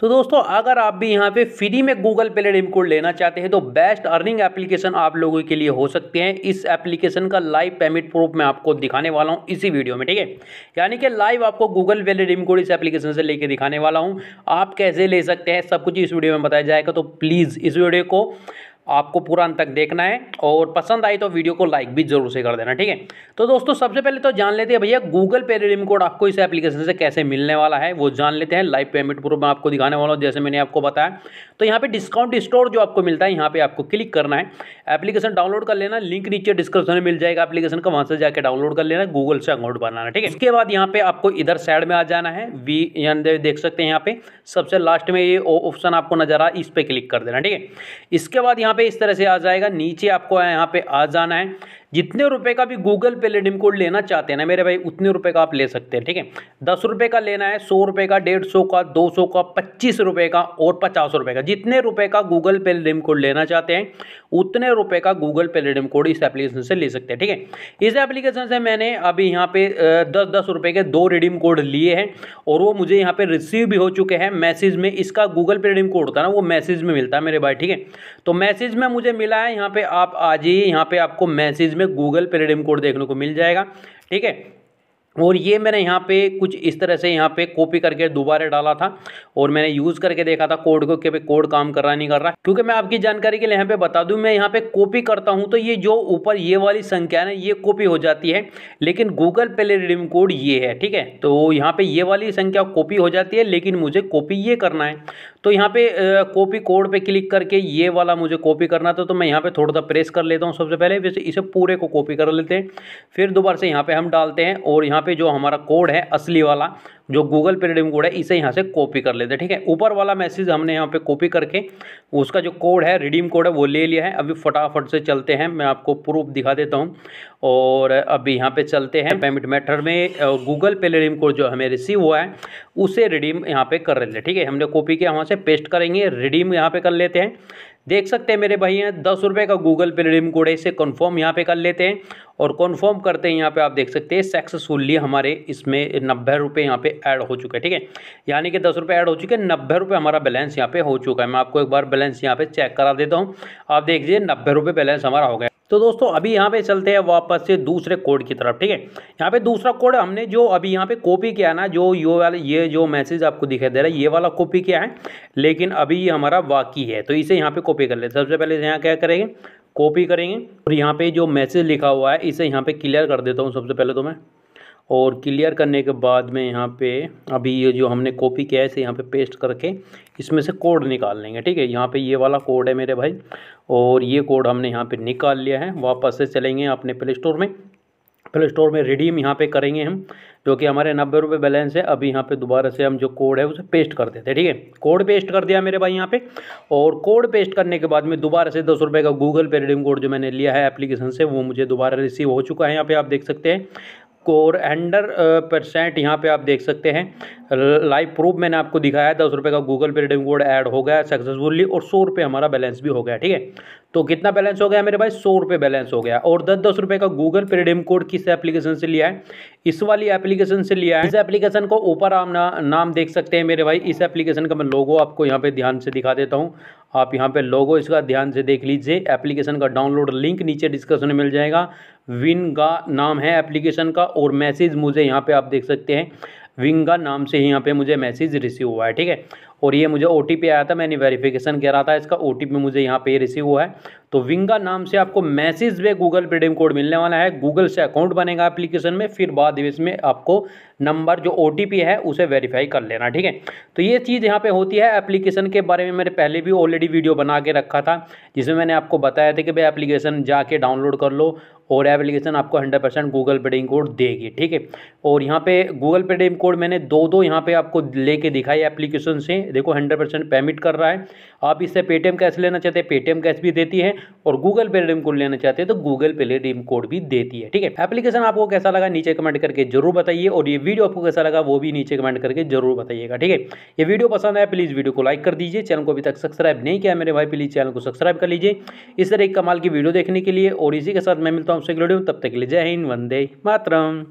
तो दोस्तों अगर आप भी यहाँ पे फ्री में गूगल पे रेडीम कोड लेना चाहते हैं तो बेस्ट अर्निंग एप्लीकेशन आप लोगों के लिए हो सकते हैं इस एप्लीकेशन का लाइव पेमेंट प्रूफ मैं आपको दिखाने वाला हूँ इसी वीडियो में ठीक है यानी कि लाइव आपको गूगल पे रेडीम कोड इस एप्लीकेशन से लेके दिखाने वाला हूँ आप कैसे ले सकते हैं सब कुछ इस वीडियो में बताया जाएगा तो प्लीज़ इस वीडियो को आपको पूरा अंत तक देखना है और पसंद आई तो वीडियो को लाइक भी जरूर से कर देना ठीक है तो दोस्तों सबसे पहले तो जान लेते हैं भैया गूगल पे रिडीम कोड आपको इस एप्लीकेशन से कैसे मिलने वाला है वो जान लेते हैं लाइव पेमेंट प्रूफ मैं आपको दिखाने वाला हूँ जैसे मैंने आपको बताया तो यहाँ पे डिस्काउंट स्टोर जो आपको मिलता है यहाँ पे आपको क्लिक करना है एप्लीकेशन डाउनलोड कर लेना लिंक नीचे डिस्क्रिप्शन में मिल जाएगा एप्लीकेशन का वहाँ से जाकर डाउनलोड कर लेना गूगल से अकाउंट बनाना ठीक है उसके बाद यहाँ पे आपको इधर साइड में आ जाना है वी देख सकते हैं यहाँ पे सबसे लास्ट में ये ऑप्शन आपको नजर आ इस पर क्लिक कर देना ठीक है इसके बाद यहाँ पे इस तरह से आ जाएगा नीचे आपको यहाँ पे आ जाना है जितने रुपए का भी गूगल पे रिडीम कोड लेना चाहते हैं ना मेरे भाई उतने रुपए का आप ले सकते हैं ठीक है दस रुपए का लेना है सौ रुपए का डेढ़ सौ का दो सौ का पच्चीस रुपए का और पचास रुपए का जितने रुपए का गूगल पे रिडीम कोड लेना चाहते हैं उतने रुपए का गूगल पे रिडीम कोड इस एप्लीकेशन से ले सकते हैं ठीक है इस एप्लीकेशन से मैंने अभी यहाँ पे दस दस रुपये के दो रिडीम कोड लिए हैं और वो मुझे यहाँ पे रिसीव भी हो चुके हैं मैसेज में इसका गूगल पे रिडीम कोड होता है ना वो मैसेज में मिलता है मेरे भाई ठीक है तो मैसेज में मुझे मिला है यहाँ पे आप आ जाइए यहाँ पे आपको मैसेज में गूगल पे रिडीम कोड देखने को मिल जाएगा ठीक है और ये मैंने यहाँ पे कुछ इस तरह से यहाँ पे कॉपी करके दोबारा डाला था और मैंने यूज़ करके देखा था कोड को कि कोड काम कर रहा नहीं कर रहा क्योंकि मैं आपकी जानकारी के लिए यहाँ पे बता दूँ मैं यहाँ पे कॉपी करता हूँ तो ये जो ऊपर ये वाली संख्या है ना ये कॉपी हो जाती है लेकिन गूगल पे रिडीम कोड ये है ठीक है तो यहाँ पर ये वाली संख्या कॉपी हो जाती है लेकिन मुझे कॉपी ये करना है तो यहाँ पे कॉपी कोड पर क्लिक करके ये वाला मुझे कॉपी करना था तो मैं यहाँ पर थोड़ा सा प्रेस कर लेता हूँ सबसे पहले वैसे इसे पूरे को कॉपी कर लेते हैं फिर दोबारा से यहाँ पर हम डालते हैं और यहाँ पे जो हमारा कोड है असली वाला जो गूगल पे रिडीम कोड है इसे यहाँ से कॉपी कर लेते हैं ठीक है ऊपर वाला मैसेज हमने यहाँ पे कॉपी करके उसका जो कोड है रिडीम कोड है वो ले लिया है अभी फटाफट से चलते हैं मैं आपको प्रूफ दिखा देता हूँ और अभी यहाँ पे चलते हैं पेमेंट मैटर में गूगल पे रिडीम कोड जो हमें रिसीव हुआ है उसे रिडीम यहाँ पर कर लेते हैं ठीक है हमने कॉपी किया वहाँ से पेस्ट करेंगे रिडीम यहाँ पे कर लेते हैं देख सकते हैं मेरे भाई हैं दस रुपये का गूगल पे रिम कोड है इसे कन्फर्म यहाँ पे कर लेते हैं और कन्फर्म करते हैं यहाँ पे आप देख सकते हैं सक्सेसफुली हमारे इसमें नब्बे रुपये यहाँ पे ऐड हो चुके हैं ठीक है यानी कि दस रुपये ऐड हो चुके हैं नब्बे रुपये हमारा बैलेंस यहाँ पे हो चुका है मैं आपको एक बार बैलेंस यहाँ पे चेक करा देता हूँ आप देखिए नब्बे रुपये बैलेंस हमारा हो गया तो दोस्तों अभी यहाँ पे चलते हैं वापस से दूसरे कोड की तरफ ठीक है यहाँ पे दूसरा कोड हमने जो अभी यहाँ पे कॉपी किया ना जो यो वाला ये जो मैसेज आपको दिखाई दे रहा है ये वाला कॉपी किया है लेकिन अभी ये हमारा वाकई है तो इसे यहाँ पे कॉपी कर ले सबसे पहले यहाँ क्या करेंगे कॉपी करेंगे और यहाँ पे जो मैसेज लिखा हुआ है इसे यहाँ पे क्लियर कर देता हूँ सबसे पहले तो मैं और क्लियर करने के बाद में यहाँ पे अभी ये जो हमने कॉपी किया है इसे यहाँ पे पेस्ट करके इसमें से कोड निकाल लेंगे ठीक है यहाँ पे ये वाला कोड है मेरे भाई और ये कोड हमने यहाँ पे निकाल लिया है वापस से चलेंगे अपने प्ले स्टोर में प्ले स्टोर में रिडीम यहाँ पे करेंगे हम जो कि हमारे नब्बे रुपये बैलेंस है अभी यहाँ पे दोबारा से हम जो कोड है उसे पेस्ट कर देते हैं ठीक है कोड पेस्ट कर दिया मेरे भाई यहाँ पे और कोड पेस्ट करने के बाद में दोबारा से दस रुपये का गूगल पे रिडीम कोड जो मैंने लिया है एप्लीकेशन से वो मुझे दोबारा रिसीव हो चुका है यहाँ पे आप देख सकते हैं आपको और परसेंट यहाँ पे आप देख सकते हैं लाइव प्रूफ मैंने आपको दिखाया दस रुपये का Google Pay redeem code add हो गया सक्सेसफुली और सौ रुपये हमारा बैलेंस भी हो गया ठीक है तो कितना बैलेंस हो गया मेरे भाई सौ रुपये बैलेंस हो गया और दस दस रुपये का गूगल पे रिडीम कोड किस एप्लीकेशन से लिया है इस वाली एप्लीकेशन से लिया है इस एप्लीकेशन को ऊपर आप ना, नाम देख सकते हैं मेरे भाई इस एप्लीकेशन का मैं लोगों आपको यहाँ पे ध्यान से दिखा देता हूँ आप यहाँ पे लोगो इसका ध्यान से देख लीजिए एप्लीकेशन का डाउनलोड लिंक नीचे डिस्क्रिप्शन में मिल जाएगा विन का नाम है एप्लीकेशन का और मैसेज मुझे यहाँ पे आप देख सकते हैं विंगा नाम से ही यहाँ पे मुझे मैसेज रिसीव हुआ है ठीक है और ये मुझे ओ आया था मैंने वेरिफिकेशन रहा था इसका ओ मुझे यहाँ पे रिसीव हुआ है तो विंगा नाम से आपको मैसेज वे गूगल पेटीएम कोड मिलने वाला है गूगल से अकाउंट बनेगा एप्लीकेशन में फिर बाद इसमें आपको नंबर जो ओ है उसे वेरीफाई कर लेना ठीक है तो ये चीज़ यहाँ पे होती है एप्लीकेशन के बारे में मैंने पहले भी ऑलरेडी वीडियो बना के रखा था जिसमें मैंने आपको बताया था कि भाई एप्लीकेशन जाके डाउनलोड कर लो और एप्लीकेशन आपको hundred percent Google Pay code देगी ठीक है और यहाँ पे गूगल पे डिंग कोड मैंने दो दो यहाँ पे आपको लेके दिखाई एप्लीकेशन से देखो हंड्रेड परसेंट पेमेंट कर रहा है आप इससे पेटीएम कैश लेना चाहते हैं पेटीएम कैश भी देती है और गूगल पे रिडीम कोड लेना चाहते हैं तो गूगल पे रिडीम कोड भी देती है ठीक है एप्लीकेशन आपको कैसा लगा नीचे कमेंट करके जरूर बताइए और ये वीडियो आपको कैसा लगा वो भी नीचे कमेंट करके जरूर बताइएगा ठीक है ये वीडियो पसंद आया प्लीज़ वीडियो को लाइक कर दीजिए चैनल को अभी तक सब्सक्राइब नहीं किया मेरे भाई प्लीज़ चैनल को सब्सक्राइब कर लीजिए इस तरह एक कमाल की वीडियो देखने के लिए और इसी के साथ मैं मिलता हूँ आपसे जुड़ी तब तक के लिए जय हिंद वंदे मातरम